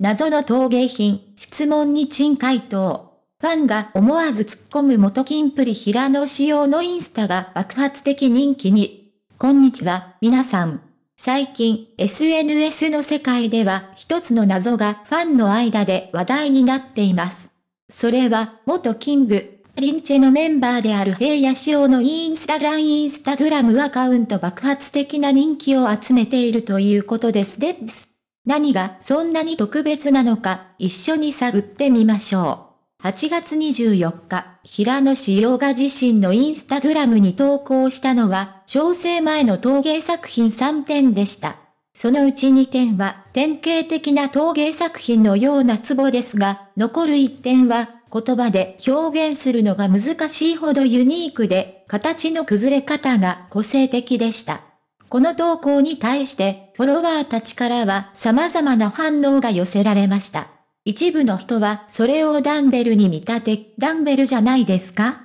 謎の陶芸品、質問に珍回答。ファンが思わず突っ込む元金プリ平野仕様のインスタが爆発的人気に。こんにちは、皆さん。最近、SNS の世界では一つの謎がファンの間で話題になっています。それは、元キング、リンチェのメンバーである平野仕様のインスタラムインスタグラムアカウント爆発的な人気を集めているということです。デッス何がそんなに特別なのか、一緒に探ってみましょう。8月24日、平野志陽が自身のインスタグラムに投稿したのは、小生前の陶芸作品3点でした。そのうち2点は典型的な陶芸作品のようなツボですが、残る1点は言葉で表現するのが難しいほどユニークで、形の崩れ方が個性的でした。この投稿に対して、フォロワーたちからは様々な反応が寄せられました。一部の人はそれをダンベルに見立て、ダンベルじゃないですか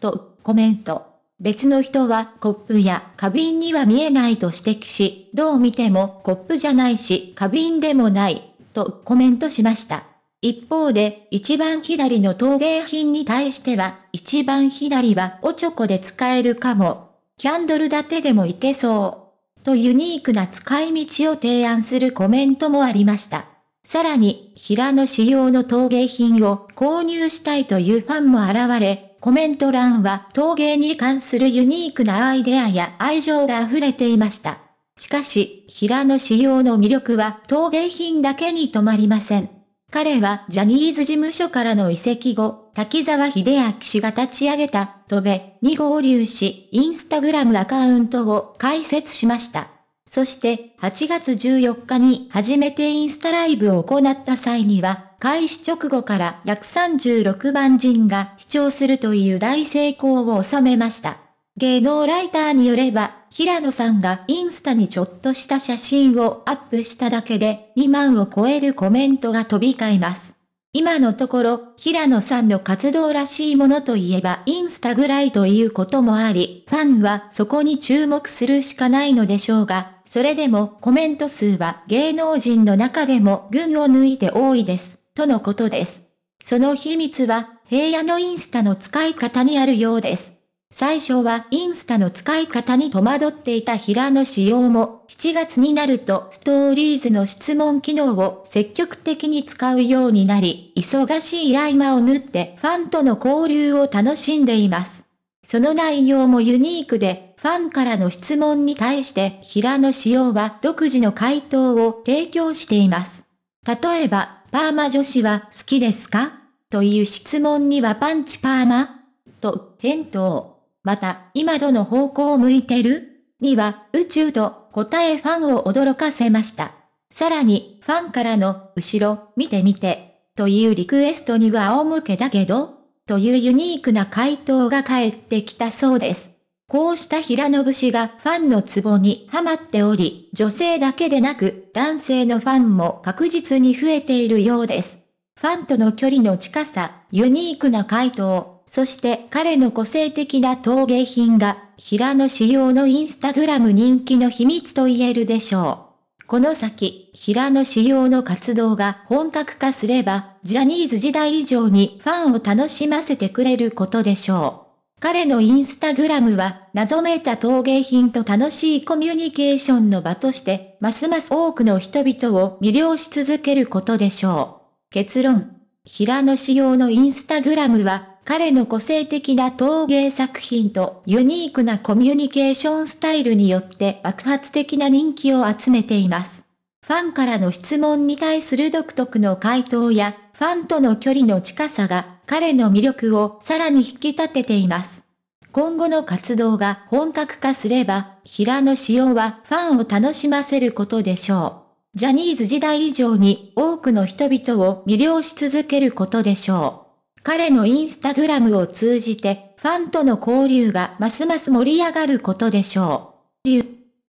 とコメント。別の人はコップや花瓶には見えないと指摘し、どう見てもコップじゃないし花瓶でもないとコメントしました。一方で、一番左の陶芸品に対しては、一番左はおちょこで使えるかも。キャンドル立てでもいけそう。とユニークな使い道を提案するコメントもありました。さらに、平野仕様の陶芸品を購入したいというファンも現れ、コメント欄は陶芸に関するユニークなアイデアや愛情が溢れていました。しかし、平野仕様の魅力は陶芸品だけに止まりません。彼はジャニーズ事務所からの移籍後、滝沢秀明氏が立ち上げた、戸部に合流し、インスタグラムアカウントを開設しました。そして、8月14日に初めてインスタライブを行った際には、開始直後から約36万人が視聴するという大成功を収めました。芸能ライターによれば、平野さんがインスタにちょっとした写真をアップしただけで2万を超えるコメントが飛び交います。今のところ、平野さんの活動らしいものといえばインスタぐらいということもあり、ファンはそこに注目するしかないのでしょうが、それでもコメント数は芸能人の中でも群を抜いて多いです、とのことです。その秘密は、平野のインスタの使い方にあるようです。最初はインスタの使い方に戸惑っていた平野仕様も、7月になるとストーリーズの質問機能を積極的に使うようになり、忙しい合間を縫ってファンとの交流を楽しんでいます。その内容もユニークで、ファンからの質問に対して平野仕様は独自の回答を提供しています。例えば、パーマ女子は好きですかという質問にはパンチパーマと返答。また、今どの方向を向いてるには、宇宙と答えファンを驚かせました。さらに、ファンからの、後ろ、見てみて、というリクエストには仰向けだけど、というユニークな回答が返ってきたそうです。こうした平野節がファンのツボにはまっており、女性だけでなく男性のファンも確実に増えているようです。ファンとの距離の近さ、ユニークな回答、そして彼の個性的な陶芸品が、平野仕様のインスタグラム人気の秘密と言えるでしょう。この先、平野仕様の活動が本格化すれば、ジャニーズ時代以上にファンを楽しませてくれることでしょう。彼のインスタグラムは、謎めいた陶芸品と楽しいコミュニケーションの場として、ますます多くの人々を魅了し続けることでしょう。結論。平野仕様のインスタグラムは、彼の個性的な陶芸作品とユニークなコミュニケーションスタイルによって爆発的な人気を集めています。ファンからの質問に対する独特の回答や、ファンとの距離の近さが彼の魅力をさらに引き立てています。今後の活動が本格化すれば、平野紫耀はファンを楽しませることでしょう。ジャニーズ時代以上に多くの人々を魅了し続けることでしょう。彼のインスタグラムを通じて、ファンとの交流がますます盛り上がることでしょう。